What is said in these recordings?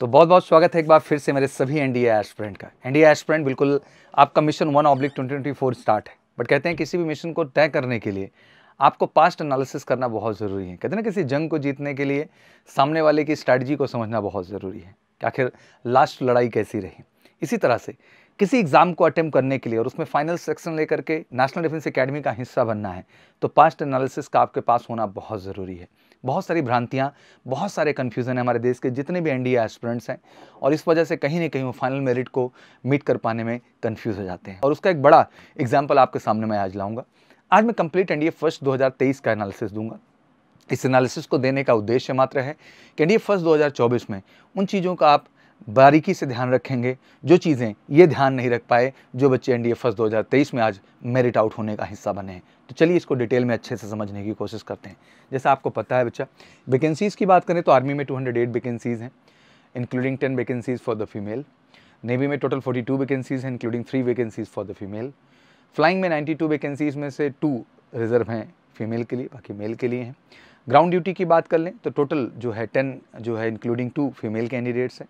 तो बहुत बहुत स्वागत है एक बार फिर से मेरे सभी एन डी एस्पिरेंट का एन डी एस्पिरेंट बिल्कुल आपका mission one oblique twenty twenty four start है बट कहते हैं किसी भी मिशन को तय करने के लिए आपको पास्ट एनालिसिस करना बहुत ज़रूरी है कहते हैं ना किसी जंग को जीतने के लिए सामने वाले की स्ट्रैटी को समझना बहुत ज़रूरी है आखिर लास्ट लड़ाई कैसी रही इसी तरह से किसी एग्ज़ाम को अटैम्प्ट करने के लिए और उसमें फाइनल सेक्शन लेकर के नेशनल डिफेंस एकेडमी का हिस्सा बनना है तो पास्ट एनालिसिस का आपके पास होना बहुत ज़रूरी है बहुत सारी भ्रांतियाँ बहुत सारे कन्फ्यूज़न है हमारे देश के जितने भी एनडीए एस्पिरेंट्स हैं और इस वजह से कहीं ना कहीं वो फाइनल मेरिट को मीट कर पाने में कन्फ्यूज़ हो जाते हैं और उसका एक बड़ा एग्जाम्पल आपके सामने मैं आज लाऊंगा आज मैं कंप्लीट एनडीए फर्स्ट 2023 का एनालिसिस दूंगा इस एनालिसिस को देने का उद्देश्य मात्र है कि एनडीए फर्स्ट 2024 में उन चीज़ों का आप बारीकी से ध्यान रखेंगे जो चीज़ें ये ध्यान नहीं रख पाए जो बच्चे एन डी एफ दो हज़ार तेईस में आज मेरिट आउट होने का हिस्सा बने हैं तो चलिए इसको डिटेल में अच्छे से समझने की कोशिश करते हैं जैसा आपको पता है बच्चा वैकेंसीज़ की बात करें तो आर्मी में टू हंड्रेड एट वैकेंसीज़ हैं including ten vacancies for the female navy में टोटल फोर्टी टू वैकेंसीज़ हैं including three vacancies for the female flying में नाइन्टी टू वैकेंसीज़ में से टू रिजर्व हैं फीमेल के लिए बाकी मेल के लिए हैं ग्राउंड ड्यूटी की बात कर लें तो टोटल जो है टेन जो है इंक्लूडिंग टू फीमेल कैंडिडेट्स हैं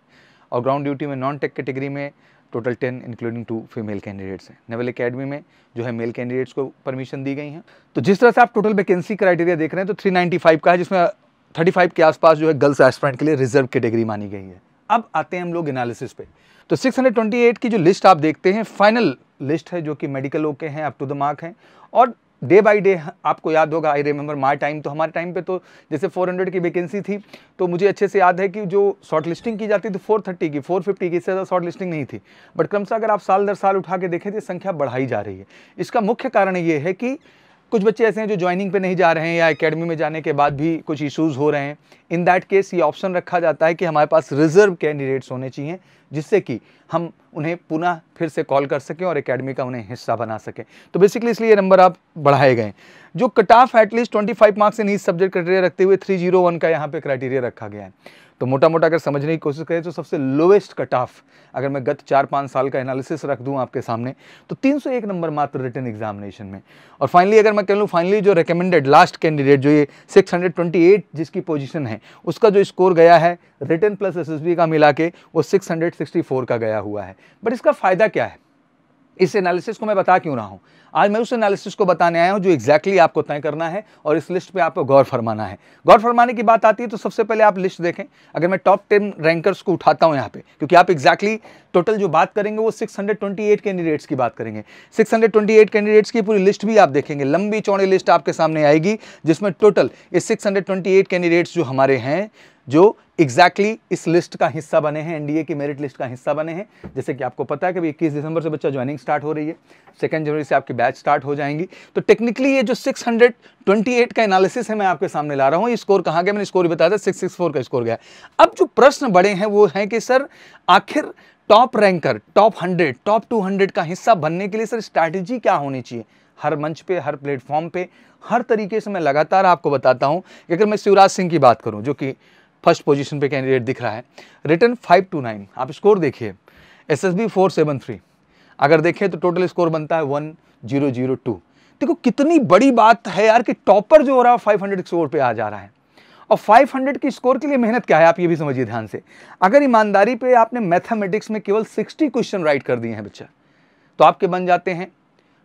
और ग्राउंड ड्यूटी में नॉन टेक कैटेगरी में total ten including two female candidates हैं नेवल एकेडमी में जो है मेल कैंडिडेट्स को परमिशन दी गई हैं तो जिस तरह से आप टोटल वैकेंसी क्राइटेरिया देख रहे हैं तो 395 का है जिसमें 35 के आसपास जो है गर्ल्स एस्पिरेंट के लिए रिजर्व कैटेगरी मानी गई है अब आते हैं हम लोग एनालिसिस पे तो 628 की जो लिस्ट आप देखते हैं फाइनल लिस्ट है जो कि मेडिकल के हैं अप टू द मार्क हैं और डे बाय डे आपको याद होगा आई रिमेंबर माई टाइम तो हमारे टाइम पे तो जैसे 400 की वैकेंसी थी तो मुझे अच्छे से याद है कि जो शॉर्ट लिस्टिंग की जाती थी 430 की 450 की इससे ज़्यादा शॉर्ट लिस्टिंग नहीं थी बट क्रमशः अगर आप साल दर साल उठा के देखें तो संख्या बढ़ाई जा रही है इसका मुख्य कारण ये है कि कुछ बच्चे ऐसे हैं जो ज्वाइनिंग पे नहीं जा रहे हैं या एकेडमी में जाने के बाद भी कुछ इश्यूज हो रहे हैं इन दैट केस ये ऑप्शन रखा जाता है कि हमारे पास रिजर्व कैंडिडेट्स होने चाहिए जिससे कि हम उन्हें पुनः फिर से कॉल कर सकें और एकेडमी का उन्हें हिस्सा बना सकें तो बेसिकली इसलिए नंबर आप बढ़ाए गए जो cut off at least twenty marks in each subject criteria रखते हुए थ्री का यहाँ पर क्राइटेरिया रखा गया है तो मोटा मोटा अगर समझने की कोशिश करें तो सबसे लोएस्ट कट ऑफ अगर मैं गत चार पाँच साल का एनालिसिस रख दूं आपके सामने तो 301 नंबर मात्र रिटर्न एग्जामिनेशन में और फाइनली अगर मैं कह लूँ फाइनली जो रिकमेंडेड लास्ट कैंडिडेट जो ये 628 जिसकी पोजीशन है उसका जो स्कोर गया है रिटर्न प्लस एस का मिला के वो सिक्स का गया हुआ है बट इसका फ़ायदा क्या है इस एनालिसिस को मैं बता क्यों रहा हूँ आज मैं उस एनालिसिस को बताने आया हूं जो एक्जैक्टली exactly आपको तय करना है और इस लिस्ट पर आपको गौर फरमाना है गौर फरमाने की बात आती है तो सबसे पहले आप लिस्ट देखें अगर मैं टॉप टेन रैंकर्स को उठाता हूं यहाँ पे क्योंकि आप एग्जैक्टली exactly टोटल जो बात करेंगे वो 628 कैंडिडेट्स की बात करेंगे 628 कैंडिडेट्स की पूरी लिस्ट भी आप देखेंगे लंबी चौड़ी लिस्ट आपके सामने आएगी जिसमें टोटल इस 628 कैंडिडेट्स जो हमारे हैं जो एग्जैक्टली exactly इस लिस्ट का हिस्सा बने हैं एनडीए की मेरिट लिस्ट का हिस्सा बने हैं जैसे कि आपको पता है कि इक्कीस दिसंबर से बच्चा ज्वाइनिंग स्टार्ट हो रही है सेकेंड जनवरी से आपकी बैच स्टार्ट हो जाएंगी तो टेक्निकली ये जो 628 का एनालिसिस है मैं आपके सामने ला रहा हूँ ये स्कोर कहाँ गया मैंने स्कोर भी बताया था 664 का स्कोर गया अब जो प्रश्न बड़े हैं वो हैं कि सर आखिर top ranker top hundred top two का हिस्सा बनने के लिए सर स्ट्रैटेजी क्या होनी चाहिए हर मंच पे हर प्लेटफॉर्म पे हर तरीके से मैं लगातार आपको बताता हूँ कि अगर मैं शिवराज सिंह की बात करूँ जो कि फर्स्ट पोजीशन पे कैंडिडेट दिख रहा है रिटर्न फाइव टू नाइन आप स्कोर देखिए S S four seven three अगर देखें तो टोटल स्कोर बनता है वन जीरो जीरो टू देखो कितनी बड़ी बात है यार कि टॉपर जो हो रहा है फाइव हंड्रेड स्कोर पे आ जा रहा है और 500 की स्कोर के लिए मेहनत क्या है आप ये भी समझिए ध्यान से अगर ईमानदारी पे आपने मैथमेटिक्स में केवल 60 क्वेश्चन राइट कर दिए हैं बच्चा तो आपके बन जाते हैं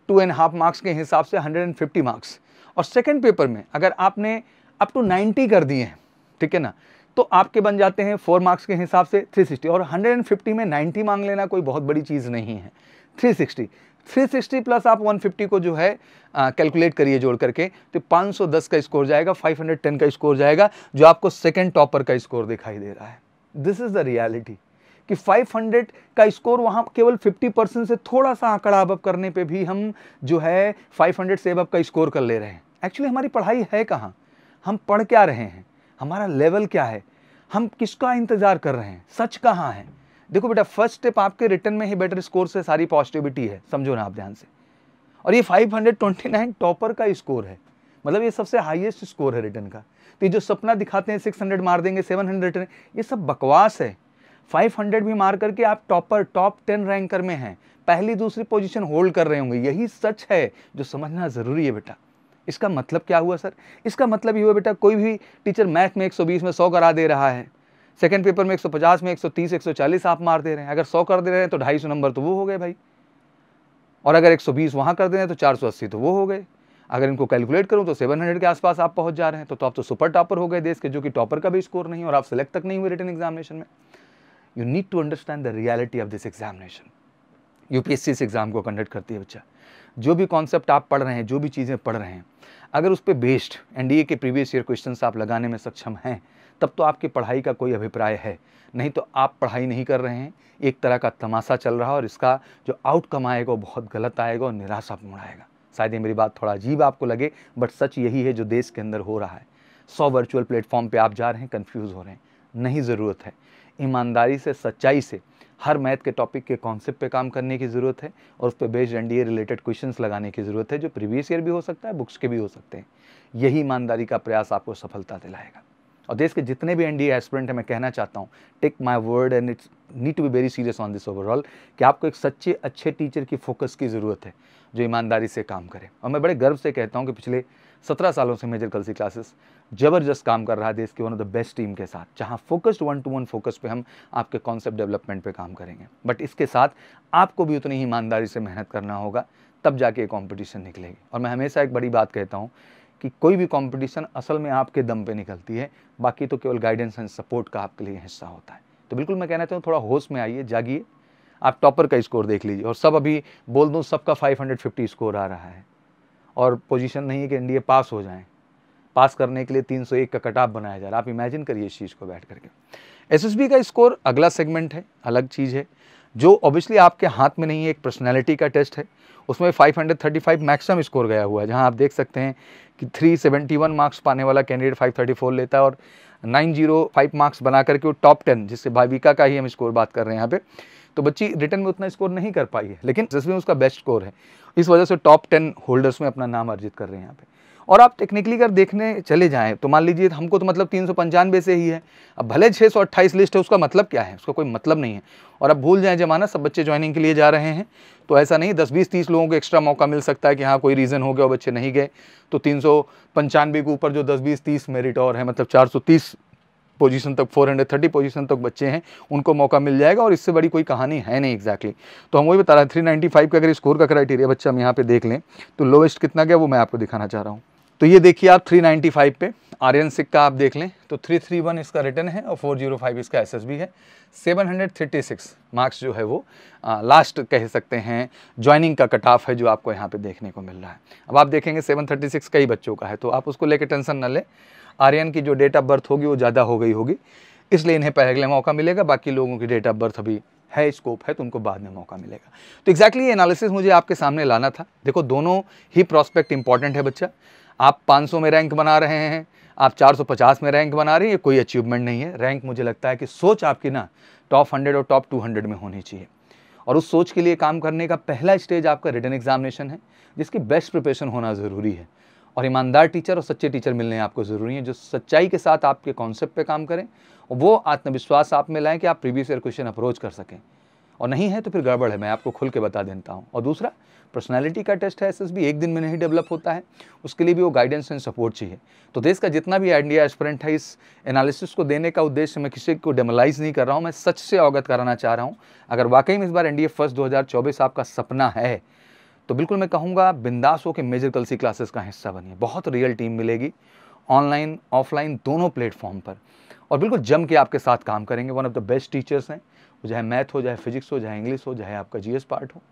टू एंड हाफ मार्क्स के हिसाब से 150 मार्क्स और सेकेंड पेपर में अगर आपने अप टू 90 कर दिए हैं ठीक है ना तो आपके बन जाते हैं फोर मार्क्स के हिसाब से 360 और 150 में 90 मांग लेना कोई बहुत बड़ी चीज़ नहीं है 360 360 प्लस आप 150 को जो है कैलकुलेट करिए जोड़ करके तो 510 का स्कोर जाएगा 510 का स्कोर जाएगा जो आपको सेकेंड टॉपर का स्कोर दिखाई दे रहा है दिस इज़ द रियलिटी कि 500 का स्कोर वहाँ केवल 50 परसेंट से थोड़ा सा आंकड़ा अब करने पे भी हम जो है 500 से अब का स्कोर कर ले रहे हैं एक्चुअली हमारी पढ़ाई है कहाँ हम पढ़ क्या रहे हैं हमारा लेवल क्या है हम किसका इंतज़ार कर रहे हैं सच कहाँ है देखो बेटा फर्स्ट स्टेप आपके रिटर्न में ही बेटर स्कोर से सारी पॉजिटिविटी है समझो ना आप ध्यान से और ये 529 टॉपर का स्कोर है मतलब ये सबसे हाईएस्ट स्कोर है रिटर्न का तो ये जो सपना दिखाते हैं 600 मार देंगे 700 रिटर्न ये सब बकवास है 500 भी मार करके आप टॉपर टॉप टेन रैंकर में हैं पहली दूसरी पोजिशन होल्ड कर रहे होंगे यही सच है जो समझना ज़रूरी है बेटा इसका मतलब क्या हुआ सर इसका मतलब ये हुआ बेटा कोई भी टीचर मैथ में 120 में 100 करा दे रहा है सेकंड पेपर में 150 में 130 140 आप मार दे रहे हैं अगर 100 कर दे रहे हैं तो 250 नंबर तो वो हो गए भाई और अगर 120 वहाँ कर दे रहे हैं तो 480 तो वो हो गए अगर इनको कैलकुलेट करूँ तो 700 के आसपास आप पहुँच जा रहे हैं तो, तो आप तो सुपर टॉपर हो गए देश के जो कि टॉपर का भी स्कोर नहीं और आप सेलेक्ट तक नहीं हुए रिटर्न एग्जामिनेशन में you need to understand the reality of this examination UPSC इस एग्ज़ाम को कंडक्ट करती है बच्चा जो भी कॉन्सेप्ट आप पढ़ रहे हैं जो भी चीज़ें पढ़ रहे हैं अगर उस पर बेस्ड एनडीए के प्रीवियस ईयर क्वेश्चन आप लगाने में सक्षम हैं तब तो आपकी पढ़ाई का कोई अभिप्राय है नहीं तो आप पढ़ाई नहीं कर रहे हैं एक तरह का तमाशा चल रहा है और इसका जो आउटकम आएगा वो बहुत गलत आएगा और निराशापूर्ण आएगा शायद ये मेरी बात थोड़ा अजीब आपको लगे बट सच यही है जो देश के अंदर हो रहा है सौ वर्चुअल प्लेटफॉर्म पे आप जा रहे हैं कंफ्यूज हो रहे हैं नहीं ज़रूरत है ईमानदारी से सच्चाई से हर मैथ के टॉपिक के कॉन्सेप्ट पे काम करने की ज़रूरत है और उस पर बेस्ड एन रिलेटेड क्वेश्चन लगाने की ज़रूरत है जो प्रीवियस ईयर भी हो सकता है बुक्स के भी हो सकते हैं यही ईमानदारी का प्रयास आपको सफलता दिलाएगा और देश के जितने भी एनडीए एस्पिरेंट हैं मैं कहना चाहता हूँ take my word and it's need to be very serious on this overall कि आपको एक सच्चे अच्छे टीचर की फोकस की ज़रूरत है जो ईमानदारी से काम करे और मैं बड़े गर्व से कहता हूँ कि पिछले सत्रह सालों से मेजर कलसी क्लासेस जबरदस्त काम कर रहा है देश की one of the best team के साथ जहाँ focused one two one focus पे हम आपके कॉन्सेप्ट डेवलपमेंट पे काम करेंगे बट इसके साथ आपको भी उतनी ही ईमानदारी से मेहनत करना होगा तब जाके कॉम्पिटिशन निकलेगी और मैं हमेशा एक बड़ी बात कहता हूँ कि कोई भी कंपटीशन असल में आपके दम पे निकलती है बाकी तो केवल गाइडेंस एंड सपोर्ट का आपके लिए हिस्सा होता है तो बिल्कुल मैं कहना चाहूँ थोड़ा होश में आइए जागिए आप टॉपर का स्कोर देख लीजिए और सब अभी बोल दूँ सबका फाइव स्कोर आ रहा है और पोजिशन नहीं है कि एनडीए पास हो जाए पास करने के लिए 301 का कटाप बनाया जा रहा है आप इमेजिन करिए इस चीज़ को बैठ करके एसएसबी का स्कोर अगला सेगमेंट है अलग चीज़ है जो ऑब्वियसली आपके हाथ में नहीं है एक पर्सनैलिटी का टेस्ट है उसमें 535 मैक्सिमम स्कोर गया हुआ है जहां आप देख सकते हैं कि 371 मार्क्स पाने वाला कैंडिडेट 534 लेता है और 905 मार्क्स बना करके वो टॉप टेन जिससे भाविका का ही हम स्कोर बात कर रहे हैं यहाँ पे तो बच्ची रिटर्न में उतना स्कोर नहीं कर पाई है लेकिन जिसमें उसका बेस्ट स्कोर है इस वजह से टॉप टेन होल्डर्स में अपना नाम अर्जित कर रहे हैं यहाँ पे और आप टेक्निकली अगर देखने चले जाएँ तो मान लीजिए हमको तो मतलब तीन सौ पंचानवे से ही है अब भले छः सौ अट्ठाईस लिस्ट है उसका मतलब क्या है उसका कोई मतलब नहीं है और अब भूल जाएँ जमाना सब बच्चे ज्वाइनिंग के लिए जा रहे हैं तो ऐसा नहीं दस बीस तीस लोगों को एक्स्ट्रा मौका मिल सकता है कि हाँ कोई रीज़न हो गया और बच्चे नहीं गए तो तीन सौ पंचानवे के ऊपर जो दस बीस तीस मेरिट और है मतलब चार सौ तीस पोजीशन तक 430 पोजीशन तक बच्चे हैं उनको मौका मिल जाएगा और इससे बड़ी कोई कहानी है नहीं एक्जैक्टली exactly. तो हम वही बता रहे हैं थ्री का अगर स्कोर का क्राइटेरिया बच्चा हम यहाँ पे देख लें तो लोवेस्ट कितना गया वो मैं आपको दिखाना चाह रहा हूँ तो ये देखिए आप 395 पे आर्यन सिक का आप देख लें तो 331 इसका रिटर्न है और 405 इसका एसएसबी है 736 मार्क्स जो है वो आ, लास्ट कह सकते हैं ज्वाइनिंग का कट ऑफ है जो आपको यहाँ पे देखने को मिल रहा है अब आप देखेंगे 736 कई बच्चों का है तो आप उसको लेके टेंशन न लें आर्यन की जो डेट ऑफ बर्थ होगी वो ज़्यादा हो गई होगी इसलिए इन्हें पहले मौका मिलेगा बाकी लोगों की डेट ऑफ बर्थ अभी है स्कोप है तो उनको बाद में मौका मिलेगा तो एक्जैक्टली ये एनालिसिस मुझे आपके सामने लाना था देखो दोनों ही प्रॉस्पेक्ट इंपॉर्टेंट है बच्चा आप 500 में रैंक बना रहे हैं आप 450 में रैंक बना रहे हैं ये कोई अचीवमेंट नहीं है रैंक मुझे लगता है कि सोच आपकी ना टॉप हंड्रेड और टॉप टू हंड्रेड में होनी चाहिए और उस सोच के लिए काम करने का पहला स्टेज आपका रिटर्न एग्जामिनेशन है जिसकी बेस्ट प्रिपरेशन होना ज़रूरी है और ईमानदार टीचर और सच्चे टीचर मिलने आपको ज़रूरी है जो सच्चाई के साथ आपके कॉन्सेप्ट पे काम करें वो आत्मविश्वास आप में लाएं कि आप प्रीवियस ईयर क्वेश्चन अप्रोच कर सकें और नहीं है तो फिर गड़बड़ है मैं आपको खुल के बता देता हूँ और दूसरा पर्सनैलिटी का टेस्ट है एसएसबी एक दिन में नहीं डेवलप होता है उसके लिए भी वो गाइडेंस एंड सपोर्ट चाहिए तो देश का जितना भी आइडिया एस्परेंट है इस एनालिसिस को देने का उद्देश्य मैं किसी को डेमलाइज नहीं कर रहा हूँ मैं सच से अवगत कराना चाह रहा हूँ अगर वाकई में इस बार एनडीए फर्स्ट दो आपका सपना है तो बिल्कुल मैं कहूँगा बिंदास हो के मेजर कलसी क्लासेस का हिस्सा बनिए बहुत रियल टीम मिलेगी ऑनलाइन ऑफलाइन दोनों प्लेटफॉर्म पर और बिल्कुल जम के आपके साथ काम करेंगे one of the best teachers हैं वो चाहे मैथ हो चाहे फिजिक्स हो चाहे इंग्लिश हो चाहे आपका जीएस पार्ट हो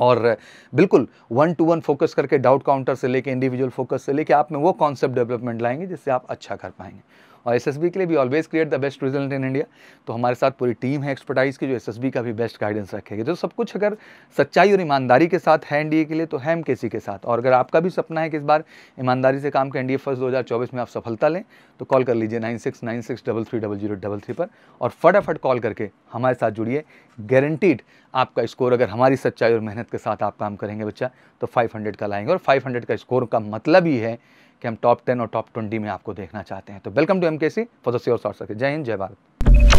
और बिल्कुल वन टू वन फोकस करके डाउट काउंटर से लेके इंडिविजुअल फोकस से लेके आप में वो कॉन्सेप्ट डेवलपमेंट लाएंगे जिससे आप अच्छा कर पाएंगे और एस के लिए भी always create the best result in India तो हमारे साथ पूरी टीम है एक्सपर्टाइज की जो एस का भी बेस्ट गाइडेंस रखेगी तो सब कुछ अगर सच्चाई और ईमानदारी के साथ है एनडीए के लिए तो है एम के साथ और अगर आपका भी सपना है कि इस बार ईमानदारी से काम के एनडीए फर्स्ट दो में आप सफलता लें तो कॉल कर लीजिए nine six nine six double three double zero double three पर और फटाफट कॉल करके हमारे साथ जुड़िए गारंटीड आपका स्कोर अगर हमारी सच्चाई और मेहनत के साथ आप काम करेंगे बच्चा तो 500 का लाएंगे और 500 का स्कोर का मतलब ही है कि हम टॉप 10 और टॉप 20 में आपको देखना चाहते हैं तो welcome to M K C for the sure shot जय हिंद जय भारत